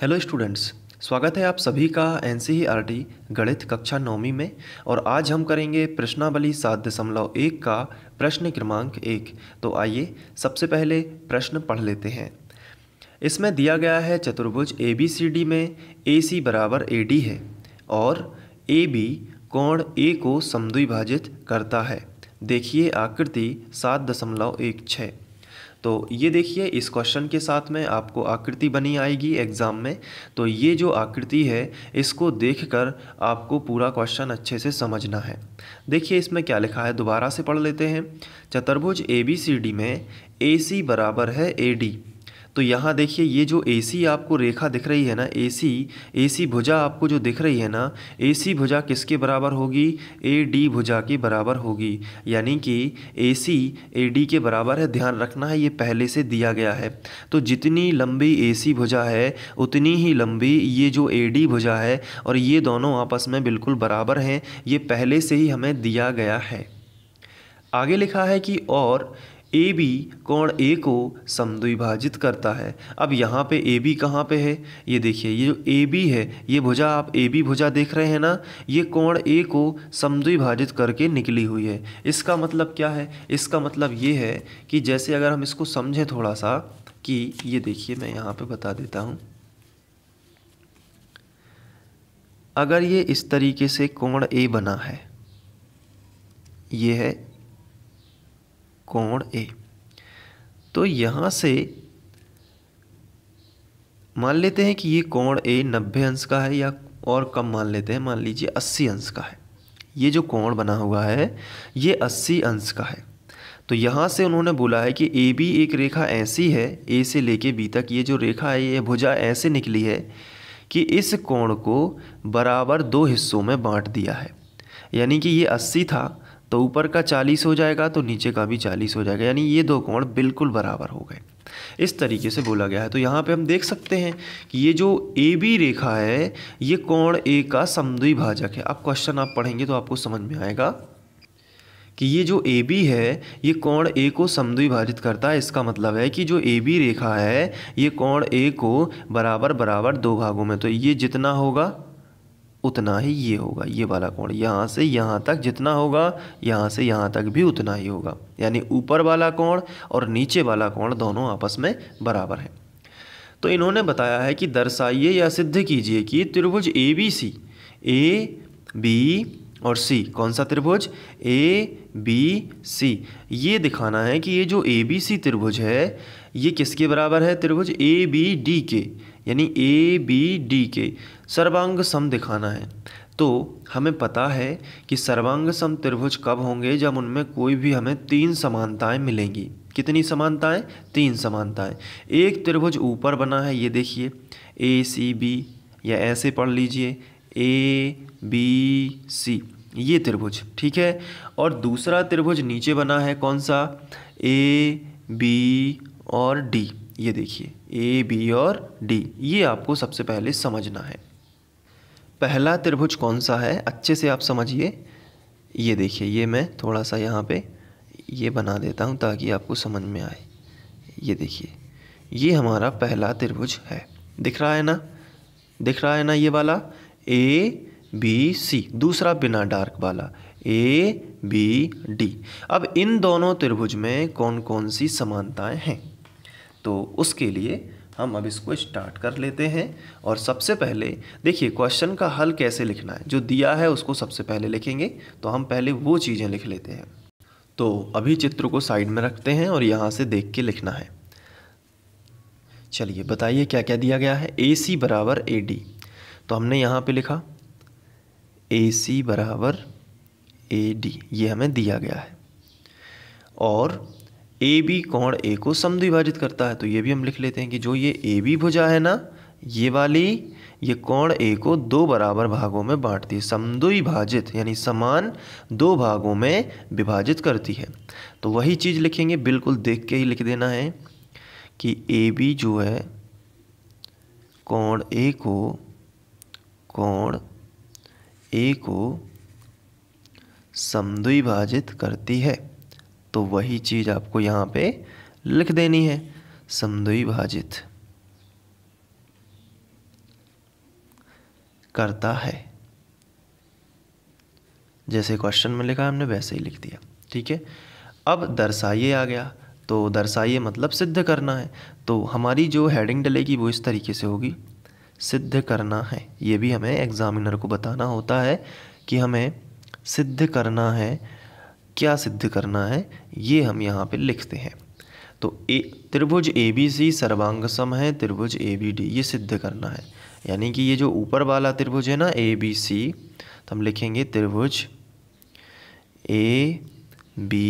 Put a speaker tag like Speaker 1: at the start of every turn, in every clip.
Speaker 1: hello students स्वागत है आप सभी का एन सी आर टी गणित कक्षा नौवीं में और आज हम करेंगे प्रश्नावली सात दशमलव एक का प्रश्न क्रमांक एक तो आइए सबसे पहले प्रश्न पढ़ लेते हैं इसमें दिया गया है चतुर्भुज ए बी सी डी में ए सी बराबर ए डी है और ए बी कोण ए को समद्विभाजित करता है देखिए आकृति सात दशमलव एक छः तो ये देखिए इस क्वेश्चन के साथ में आपको आकृति बनी आएगी एग्ज़ाम में तो ये जो आकृति है इसको देखकर आपको पूरा क्वेश्चन अच्छे से समझना है देखिए इसमें क्या लिखा है दोबारा से पढ़ लेते हैं चतुर्भुज ए बी सी डी में ए सी बराबर है ए डी तो यहाँ देखिए ये जो ए आपको रेखा दिख रही है ना ए सी भुजा आपको जो दिख रही है ना ए भुजा किसके बराबर होगी ए डी भुजा के बराबर होगी यानी कि ए सी ए डी के बराबर है ध्यान रखना है ये पहले से दिया गया है तो जितनी लंबी ए सी भुजा है उतनी ही लंबी ये जो ए डी भुजा है और ये दोनों आपस में बिल्कुल बराबर हैं ये पहले से ही हमें दिया गया है आगे लिखा है कि और ए बी कोण ए को समद्विभाजित करता है अब यहाँ पे ए बी कहाँ पे है ये देखिए ये जो ए बी है ये भुजा आप ए बी भुजा देख रहे हैं ना ये कोण ए को समद्विभाजित करके निकली हुई है इसका मतलब क्या है इसका मतलब ये है कि जैसे अगर हम इसको समझें थोड़ा सा कि ये देखिए मैं यहाँ पे बता देता हूँ अगर ये इस तरीके से कोण ए बना है ये है कोण ए तो यहाँ से मान लेते हैं कि ये कोण ए नब्बे अंश का है या और कम मान लेते हैं मान लीजिए अस्सी अंश का है ये जो कोण बना हुआ है ये अस्सी अंश का है तो यहाँ से उन्होंने बोला है कि ए बी एक रेखा ऐसी है ए से लेके बी तक ये जो रेखा है ये भुजा ऐसे निकली है कि इस कोण को बराबर दो हिस्सों में बांट दिया है यानी कि ये अस्सी था तो ऊपर का चालीस हो जाएगा तो नीचे का भी चालीस हो जाएगा यानी ये दो कोण बिल्कुल बराबर हो गए इस तरीके से बोला गया है तो यहाँ पे हम देख सकते हैं कि ये जो ए बी रेखा है ये कोण ए का समद्वी भाजक है अब क्वेश्चन आप पढ़ेंगे तो आपको समझ में आएगा कि ये जो ए बी है ये कोण ए को समद्विभाजित करता है इसका मतलब है कि जो ए बी रेखा है ये कोण ए को बराबर बराबर दो भागों में तो ये जितना होगा उतना ही ये होगा ये वाला कोण यहाँ से यहाँ तक जितना होगा यहाँ से यहाँ तक भी उतना ही होगा यानी ऊपर वाला कोण और नीचे वाला कोण दोनों आपस में बराबर है तो इन्होंने बताया है कि दर्शाइए या सिद्ध कीजिए कि त्रिभुज A B C A B और सी कौन सा त्रिभुज ए बी सी ये दिखाना है कि ये जो ए बी सी त्रिभुज है ये किसके बराबर है त्रिभुज ए बी डी के यानी ए बी डी के सर्वांग सम दिखाना है तो हमें पता है कि सर्वांग सम त्रिभुज कब होंगे जब उनमें कोई भी हमें तीन समानताएं मिलेंगी कितनी समानताएं तीन समानताएं एक त्रिभुज ऊपर बना है ये देखिए ए सी बी या ऐसे पढ़ लीजिए ए बी सी ये त्रिभुज ठीक है और दूसरा त्रिभुज नीचे बना है कौन सा ए बी और डी ये देखिए ए बी और डी ये आपको सबसे पहले समझना है पहला त्रिभुज कौन सा है अच्छे से आप समझिए ये देखिए ये मैं थोड़ा सा यहाँ पे ये बना देता हूँ ताकि आपको समझ में आए ये देखिए ये हमारा पहला त्रिभुज है दिख रहा है ना दिख रहा है ना ये वाला ए बी सी दूसरा बिना डार्क वाला ए बी डी अब इन दोनों त्रिभुज में कौन कौन सी समानताएं हैं तो उसके लिए हम अब इसको स्टार्ट कर लेते हैं और सबसे पहले देखिए क्वेश्चन का हल कैसे लिखना है जो दिया है उसको सबसे पहले लिखेंगे तो हम पहले वो चीज़ें लिख लेते हैं तो अभी चित्र को साइड में रखते हैं और यहाँ से देख के लिखना है चलिए बताइए क्या क्या दिया गया है ए सी बराबर ए डी तो हमने यहाँ पे लिखा ए सी बराबर ए डी ये हमें दिया गया है और ए बी कोण ए को समद्विभाजित करता है तो ये भी हम लिख लेते हैं कि जो ये ए बी भुजा है ना ये वाली ये कोण ए को दो बराबर भागों में बांटती है समद्विभाजित यानी समान दो भागों में विभाजित करती है तो वही चीज़ लिखेंगे बिल्कुल देख के ही लिख देना है कि ए बी जो है कोण ए को कोण ए को समद्विभाजित करती है तो वही चीज़ आपको यहाँ पे लिख देनी है समद्विभाजित करता है जैसे क्वेश्चन में लिखा हमने वैसे ही लिख दिया ठीक है अब दर्शाइए आ गया तो दर्शाइए मतलब सिद्ध करना है तो हमारी जो हेडिंग डलेगी वो इस तरीके से होगी सिद्ध करना है ये भी हमें एग्ज़ामिनर को बताना होता है कि हमें सिद्ध करना है क्या सिद्ध करना है ये हम यहाँ पे लिखते हैं तो ए त्रिभुज ए बी सी सर्वांग सम है त्रिभुज ए बी डी ये सिद्ध करना है यानी कि ये जो ऊपर वाला त्रिभुज है ना ए बी सी तो हम लिखेंगे त्रिभुज ए बी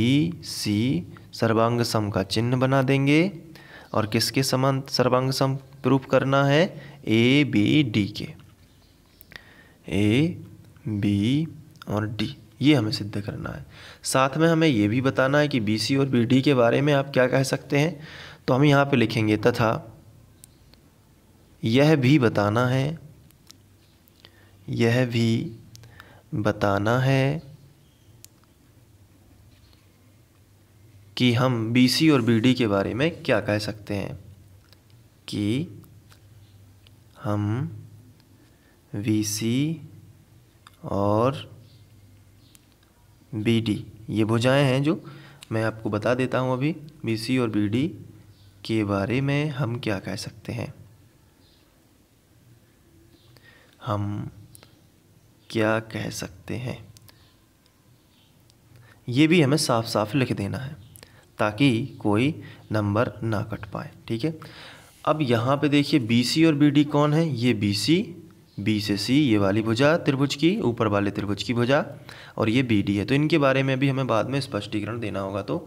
Speaker 1: सी सर्वांग सम का चिन्ह बना देंगे और किसके समान सर्वांग सम प्रूफ करना है ए बी डी के ए बी और डी ये हमें सिद्ध करना है साथ में हमें ये भी बताना है कि बी सी और बी डी के बारे में आप क्या कह सकते हैं तो हम यहाँ पर लिखेंगे तथा यह भी बताना है यह भी बताना है कि हम बी सी और बी डी के बारे में क्या कह सकते हैं कि हम बी सी और बी डी ये भुजाएँ हैं जो मैं आपको बता देता हूँ अभी बी सी और बी डी के बारे में हम क्या कह सकते हैं हम क्या कह सकते हैं ये भी हमें साफ साफ लिख देना है ताकि कोई नंबर ना कट पाए ठीक है अब यहाँ पे देखिए बी सी और बी डी कौन है ये बी सी बी से सी ये वाली भुजा त्रिभुज की ऊपर वाले त्रिभुज की भुजा और ये बी डी है तो इनके बारे में भी हमें बाद में स्पष्टीकरण देना होगा तो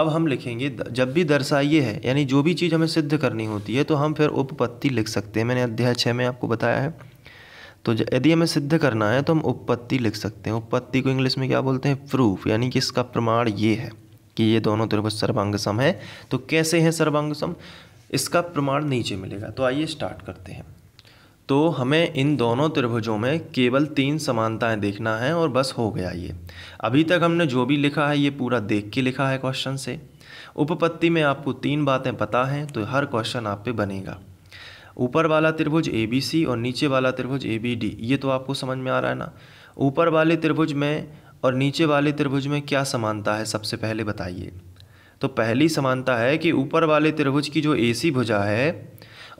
Speaker 1: अब हम लिखेंगे जब भी दर्शाइए है यानी जो भी चीज़ हमें सिद्ध करनी होती है तो हम फिर उपपत्ति लिख सकते हैं मैंने अध्याय छः में आपको बताया है तो यदि हमें सिद्ध करना है तो हम उपपत्ति लिख सकते हैं उपपत्ति को इंग्लिश में क्या बोलते हैं प्रूफ यानी कि इसका प्रमाण ये है कि ये दोनों त्रिभुज सर्वांग सम है तो कैसे हैं सर्वांग सम इसका प्रमाण नीचे मिलेगा तो आइए स्टार्ट करते हैं तो हमें इन दोनों त्रिभुजों में केवल तीन समानताएं देखना है और बस हो गया ये अभी तक हमने जो भी लिखा है ये पूरा देख के लिखा है क्वेश्चन से उपपत्ति में आपको तीन बातें पता हैं तो हर क्वेश्चन आप पे बनेगा ऊपर वाला त्रिभुज ए बी सी और नीचे वाला त्रिभुज ए बी डी ये तो आपको समझ में आ रहा है ना ऊपर वाले त्रिभुज में और नीचे वाले त्रिभुज में क्या समानता है सबसे पहले बताइए तो पहली समानता है कि ऊपर वाले त्रिभुज की जो ए सी भुजा है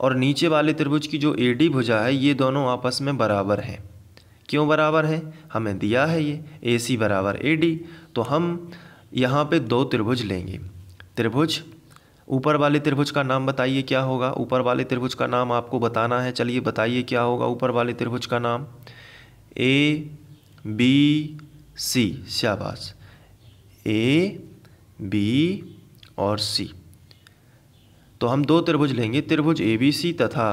Speaker 1: और नीचे वाले त्रिभुज की जो ए डी भुजा है ये दोनों आपस में बराबर हैं क्यों बराबर है हमें दिया है ये ए सी बराबर ए डी तो हम यहाँ पे दो त्रिभुज लेंगे त्रिभुज ऊपर वाले त्रिभुज का नाम बताइए क्या होगा ऊपर वाले त्रिभुज का नाम आपको बताना है चलिए बताइए क्या होगा ऊपर वाले त्रिभुज का नाम ए बी सी शाबाश ए बी और सी तो हम दो त्रिभुज लेंगे त्रिभुज ए बी सी तथा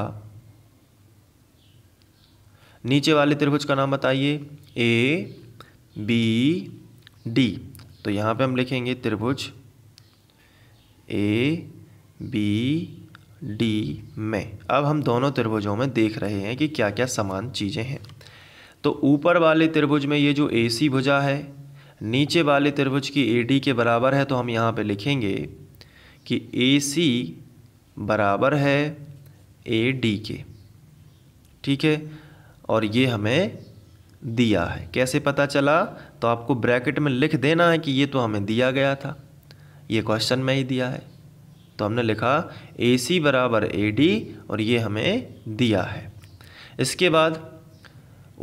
Speaker 1: नीचे वाले त्रिभुज का नाम बताइए ए बी डी तो यहाँ पे हम लिखेंगे त्रिभुज ए बी डी में अब हम दोनों त्रिभुजों में देख रहे हैं कि क्या क्या समान चीज़ें हैं तो ऊपर वाले त्रिभुज में ये जो ए सी भुजा है नीचे वाले त्रिभुज की ए डी के बराबर है तो हम यहाँ पे लिखेंगे कि ए सी बराबर है ए डी के ठीक है और ये हमें दिया है कैसे पता चला तो आपको ब्रैकेट में लिख देना है कि ये तो हमें दिया गया था ये क्वेश्चन में ही दिया है तो हमने लिखा ए सी बराबर ए डी और ये हमें दिया है इसके बाद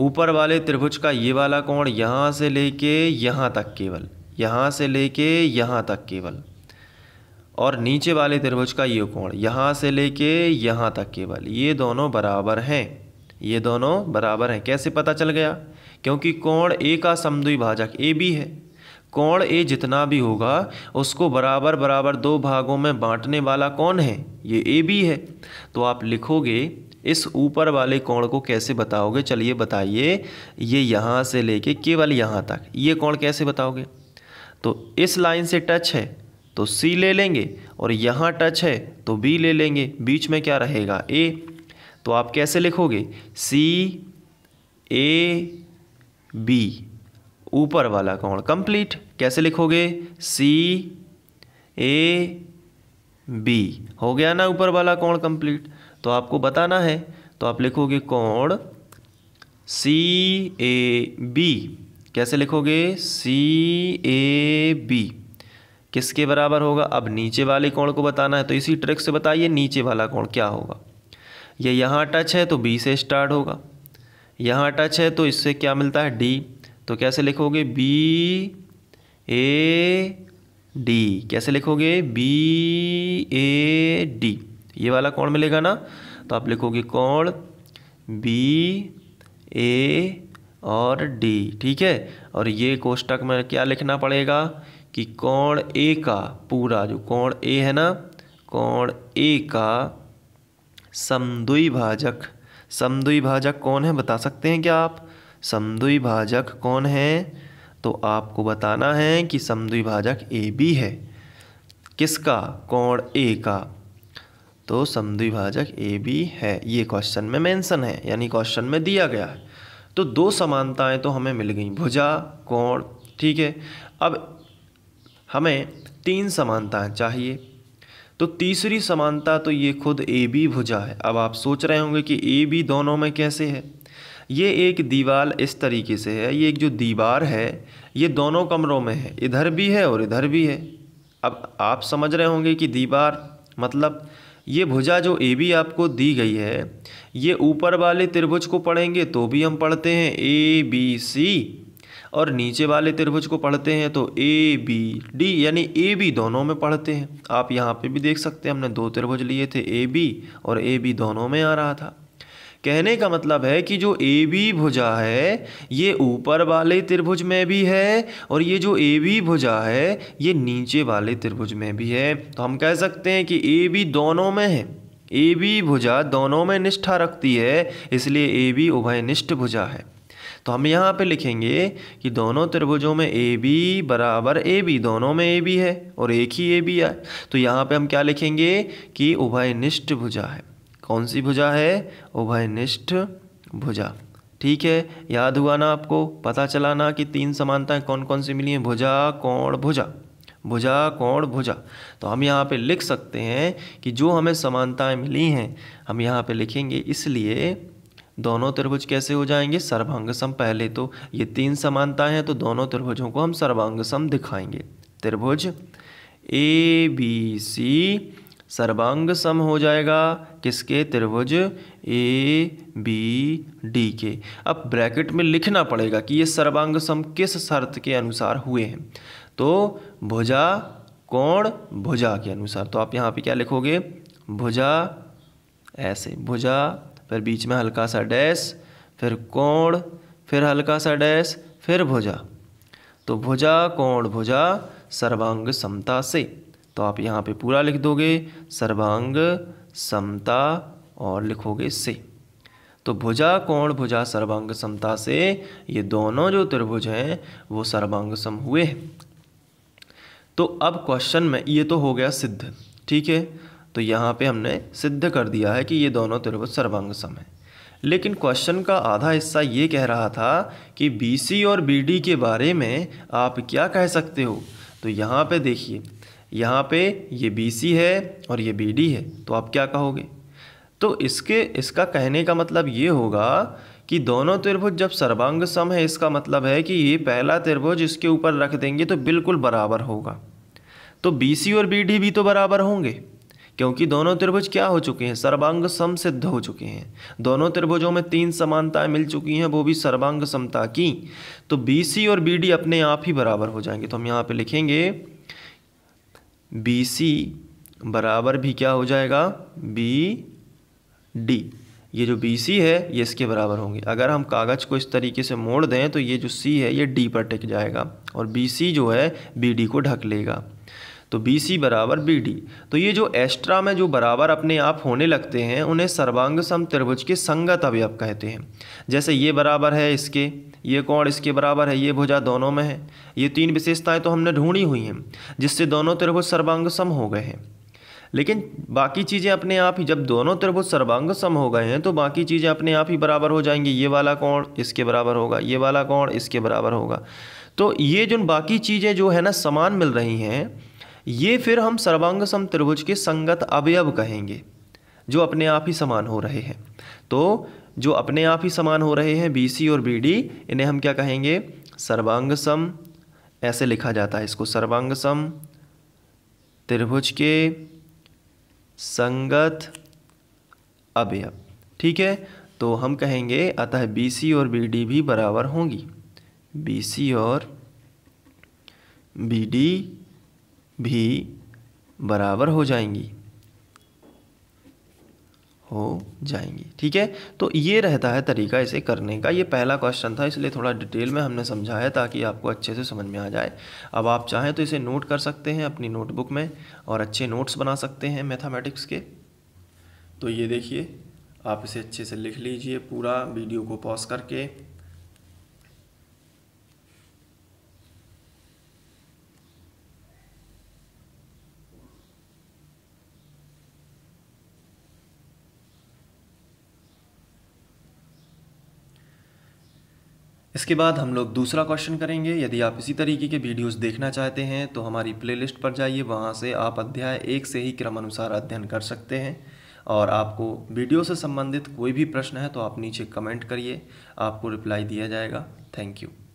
Speaker 1: ऊपर वाले त्रिभुज का ये वाला कोण यहाँ से लेके यहाँ तक केवल यहाँ से लेके यहाँ तक केवल और नीचे वाले त्रिभुज का ये कोण यहाँ से लेके यहाँ तक के ये दोनों बराबर हैं ये दोनों बराबर हैं कैसे पता चल गया क्योंकि कोण ए का समद्विभाजक ए भी है कोण ए जितना भी होगा उसको बराबर बराबर दो भागों में बांटने वाला कौन है ये ए बी है तो आप लिखोगे इस ऊपर वाले कोण को कैसे बताओगे चलिए बताइए ये यहाँ से लेके केवल यहाँ तक ये कोण कैसे बताओगे तो इस लाइन से टच है तो सी ले लेंगे और यहाँ टच है तो बी ले लेंगे बीच में क्या रहेगा ए तो आप कैसे लिखोगे सी ए बी ऊपर वाला कोण कंप्लीट कैसे लिखोगे सी ए बी हो गया ना ऊपर वाला कोण कंप्लीट तो आपको बताना है तो आप लिखोगे कोण सी ए बी कैसे लिखोगे सी ए बी किसके बराबर होगा अब नीचे वाले कोण को बताना है तो इसी ट्रिक से बताइए नीचे वाला कोण क्या होगा ये यहाँ टच है तो B से स्टार्ट होगा यहाँ टच है तो इससे क्या मिलता है D तो कैसे लिखोगे B A D कैसे लिखोगे B A D ये वाला कोण मिलेगा ना तो आप लिखोगे कोण B A और D ठीक है और ये कोष्टक में क्या लिखना पड़ेगा कि कोण ए का पूरा जो कोण ए है ना कोण ए का समद्विभाजक भाजक कौन है बता सकते हैं क्या आप समद्विभाजक कौन है तो आपको बताना है कि समद्विभाजक ए बी है किसका कोण ए का तो समद्विभाजक ए बी है ये क्वेश्चन में मेंशन है यानी क्वेश्चन में दिया गया है तो दो समानताएं तो हमें मिल गई भुजा कोण ठीक है अब हमें तीन समानताएं चाहिए तो तीसरी समानता तो ये खुद ए बी भुजा है अब आप सोच रहे होंगे कि ए बी दोनों में कैसे है ये एक दीवार इस तरीके से है ये एक जो दीवार है ये दोनों कमरों में है इधर भी है और इधर भी है अब आप समझ रहे होंगे कि दीवार मतलब ये भुजा जो ए बी आपको दी गई है ये ऊपर वाले त्रिभुज को पढ़ेंगे तो भी हम पढ़ते हैं ए बी सी और नीचे वाले त्रिभुज को पढ़ते हैं तो ए बी डी यानी ए बी दोनों में पढ़ते हैं आप यहाँ पे भी देख सकते हैं हमने दो त्रिभुज लिए थे ए बी और ए बी दोनों में आ रहा था कहने का मतलब है कि जो ए बी भुजा है ये ऊपर वाले त्रिभुज में भी है और ये जो ए बी भुजा है ये नीचे वाले त्रिभुज में भी है तो हम कह सकते हैं कि ए बी दोनों में है ए बी भुजा दोनों में निष्ठा रखती है इसलिए ए बी उभयनिष्ठ भुजा है तो हम यहाँ पे लिखेंगे कि दोनों त्रिभुजों में ए बी बराबर ए बी दोनों में ए बी है और एक ही ए बी है तो यहाँ पे हम क्या लिखेंगे कि उभयनिष्ठ भुजा है कौन सी भुजा है उभयनिष्ठ भुजा ठीक है याद हुआ ना आपको पता चला ना कि तीन समानताएं कौन कौन सी मिली हैं भुजा कोण भुजा भुजा कोण भुजा तो हम यहाँ पे लिख सकते हैं कि जो हमें समानताएं मिली हैं हम यहाँ पे लिखेंगे इसलिए दोनों त्रिभुज कैसे हो जाएंगे सर्वांग सम पहले तो ये तीन समानताएं हैं तो दोनों त्रिभुजों को हम सर्वांग सम दिखाएंगे त्रिभुज ए बी सी सर्वांग सम हो जाएगा किसके त्रिभुज ए बी डी के अब ब्रैकेट में लिखना पड़ेगा कि ये सर्वांग सम किस शर्त के अनुसार हुए हैं तो भुजा कोण भुजा के अनुसार तो आप यहाँ पे क्या लिखोगे भुजा ऐसे भुजा फिर बीच में हल्का सा डैश फिर कोण फिर हल्का सा डैश फिर भुजा तो भुजा कोण भुजा सर्वांग समता से तो आप यहाँ पे पूरा लिख दोगे सर्वांग समता और लिखोगे से तो भुजा कोण भुजा सर्वांग समता से ये दोनों जो त्रिभुज हैं वो सर्वांग सम हुए तो अब क्वेश्चन में ये तो हो गया सिद्ध ठीक है तो यहाँ पे हमने सिद्ध कर दिया है कि ये दोनों त्रिभुज सर्वांग सम है लेकिन क्वेश्चन का आधा हिस्सा ये कह रहा था कि BC और BD के बारे में आप क्या कह सकते हो तो यहाँ पे देखिए यहाँ पे ये BC है और ये BD है तो आप क्या कहोगे तो इसके इसका कहने का मतलब ये होगा कि दोनों त्रिभुज जब सर्वांग सम है इसका मतलब है कि ये पहला त्रिभुज इसके ऊपर रख देंगे तो बिल्कुल बराबर होगा तो सी और डी भी तो बराबर होंगे क्योंकि दोनों त्रिभुज क्या हो चुके हैं सर्वांग सम सिद्ध हो चुके हैं दोनों त्रिभुजों में तीन समानताएं मिल चुकी हैं वो भी सर्वांग समता की तो बी और बी अपने आप ही बराबर हो जाएंगे तो हम यहाँ पर लिखेंगे बी बराबर भी क्या हो जाएगा बी डी ये जो बी सी है ये इसके बराबर होंगे अगर हम कागज़ को इस तरीके से मोड़ दें तो ये जो सी है ये डी पर टिक जाएगा और बी सी जो है बी डी को ढक लेगा तो बी सी बराबर बी डी तो ये जो एस्ट्रा में जो बराबर अपने आप होने लगते हैं उन्हें सर्वांग सम त्रिभुज के संगत अवयव कहते हैं जैसे ये बराबर है इसके ये कोण इसके बराबर है ये भुजा दोनों में है ये तीन विशेषताएं तो हमने ढूंढी हुई हैं जिससे दोनों त्रिभुज सर्वांग सम हो गए हैं लेकिन बाकी चीज़ें अपने आप ही जब दोनों त्रिभुज सर्वांग सम हो गए हैं तो बाकी चीज़ें अपने आप ही बराबर हो जाएंगी ये वाला कोण इसके बराबर होगा ये वाला कोण इसके बराबर होगा तो ये जो बाकी चीज़ें जो है ना समान मिल रही हैं ये फिर हम सर्वांग सम त्रिभुज के संगत अवयव कहेंगे जो अपने आप ही समान हो रहे हैं तो जो अपने आप ही समान हो रहे हैं बी सी और बी डी इन्हें हम क्या कहेंगे सर्वांग सम ऐसे लिखा जाता है इसको सर्वांग सम त्रिभुज के संगत अवयव ठीक है तो हम कहेंगे अतः बी सी और बी डी भी बराबर होंगी बी सी और बी डी भी बराबर हो जाएंगी हो जाएंगी ठीक है तो ये रहता है तरीका इसे करने का ये पहला क्वेश्चन था इसलिए थोड़ा डिटेल में हमने समझाया ताकि आपको अच्छे से समझ में आ जाए अब आप चाहें तो इसे नोट कर सकते हैं अपनी नोटबुक में और अच्छे नोट्स बना सकते हैं मैथमेटिक्स के तो ये देखिए आप इसे अच्छे से लिख लीजिए पूरा वीडियो को पॉज करके इसके बाद हम लोग दूसरा क्वेश्चन करेंगे यदि आप इसी तरीके के वीडियोस देखना चाहते हैं तो हमारी प्लेलिस्ट पर जाइए वहाँ से आप अध्याय एक से ही क्रमानुसार अध्ययन कर सकते हैं और आपको वीडियो से संबंधित कोई भी प्रश्न है तो आप नीचे कमेंट करिए आपको रिप्लाई दिया जाएगा थैंक यू